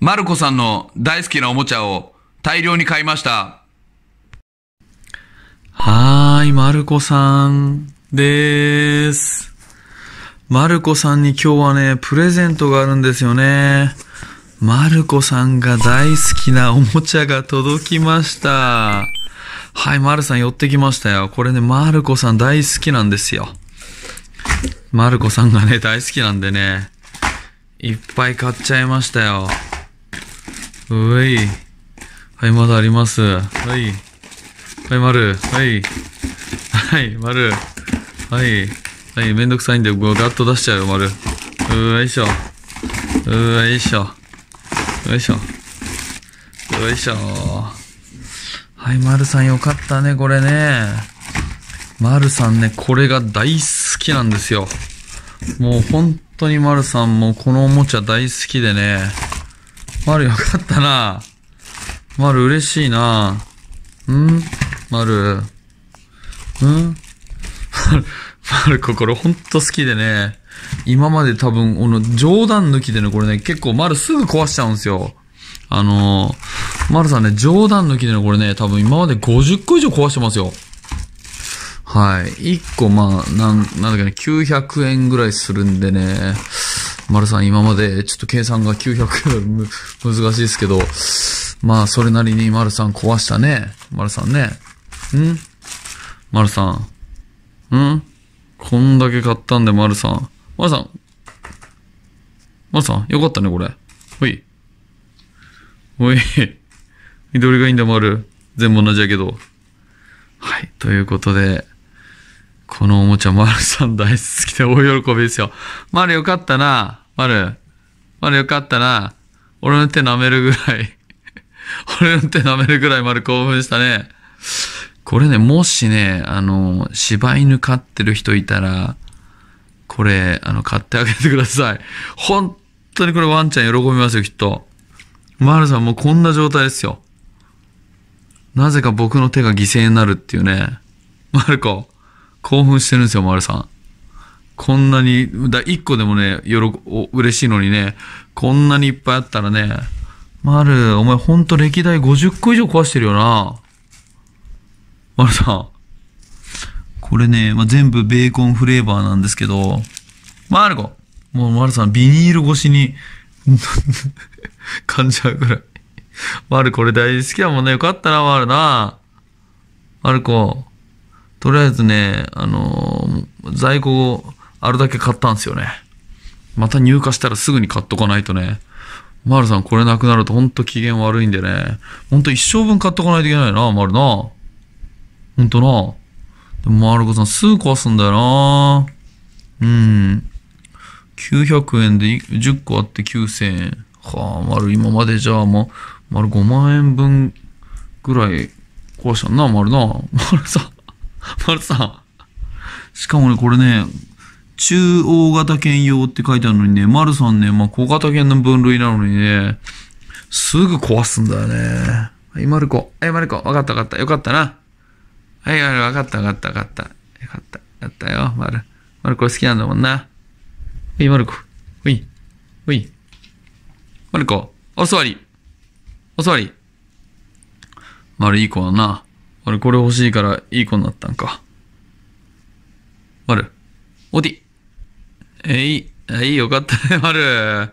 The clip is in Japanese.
マルコさんの大好きなおもちゃを大量に買いました。はーい、マルコさんでーす。マルコさんに今日はね、プレゼントがあるんですよね。マルコさんが大好きなおもちゃが届きました。はい、マルさん寄ってきましたよ。これね、マルコさん大好きなんですよ。マルコさんがね、大好きなんでね、いっぱい買っちゃいましたよ。うい。はい、まだあります。はい。はい、丸。はい。はい、丸。はい。はい、めんどくさいんで、ガッと出しちゃうよ、丸。ういしょ。ういしょ。よいしょ。よいしょ。はい、丸さんよかったね、これね。丸さんね、これが大好きなんですよ。もう本当に丸さんもこのおもちゃ大好きでね。丸よかったな。丸嬉しいな。ん丸。ん丸、丸これほんと好きでね。今まで多分、この冗談抜きでね、これね、結構丸すぐ壊しちゃうんですよ。あのー、丸さんね、冗談抜きでね、これね、多分今まで50個以上壊してますよ。はい。1個、まあ、なん、なんだっけね、900円ぐらいするんでね。丸さん今までちょっと計算が900難しいですけど、まあそれなりに丸さん壊したね。丸さんね。ん丸さん。んこんだけ買ったんで丸さん。丸さん。丸さん、よかったねこれ。ほい。ほい。緑がいいんだ丸。全部同じやけど。はい。ということで。このおもちゃ、るさん大好きで大喜びですよ。るよかったな、まるよかったな。俺の手舐めるぐらい 俺の手舐めるぐらい丸興奮したね。これね、もしね、あの、柴犬飼ってる人いたら、これ、あの、買ってあげてください。本当にこれワンちゃん喜びますよ、きっと。マルさんもうこんな状態ですよ。なぜか僕の手が犠牲になるっていうね。マルコ、興奮してるんですよ、ルさん。こんなに、だ一個でもね、よろ、嬉しいのにね、こんなにいっぱいあったらね、ル、お前ほんと歴代50個以上壊してるよな。ルさん。これね、まあ、全部ベーコンフレーバーなんですけど、マルコもうルさん、ビニール越しに感 んじゃうぐらい。マルこれ大好きだもんね。よかったな、マルな。マルコ。とりあえずね、あのー、在庫をあれだけ買ったんですよね。また入荷したらすぐに買っとかないとね。マルさんこれなくなるとほんと機嫌悪いんでね。ほんと一生分買っとかないといけないな、マルな。ほんとな。でもマルコさんすぐ壊すんだよな。うん。900円で10個あって9000円。はあ、丸今までじゃあもう、丸5万円分ぐらい壊したんな、丸な。丸さ、丸さん。しかもね、これね、中央型犬用って書いてあるのにね、丸さんね、まあ、小型犬の分類なのにね、すぐ壊すんだよね。はい、丸子。はい、丸子。わかったわかった。よかったな。はい、丸わかったわかったわかった。よかった。やったよ、丸。丸子好きなんだもんな。はい、丸子。ほい。ほい。丸子。お座り。お座り。丸いい子だな。あれ、これ欲しいからいい子になったんか。まる。おディ。えい、えい、よかったね、まる。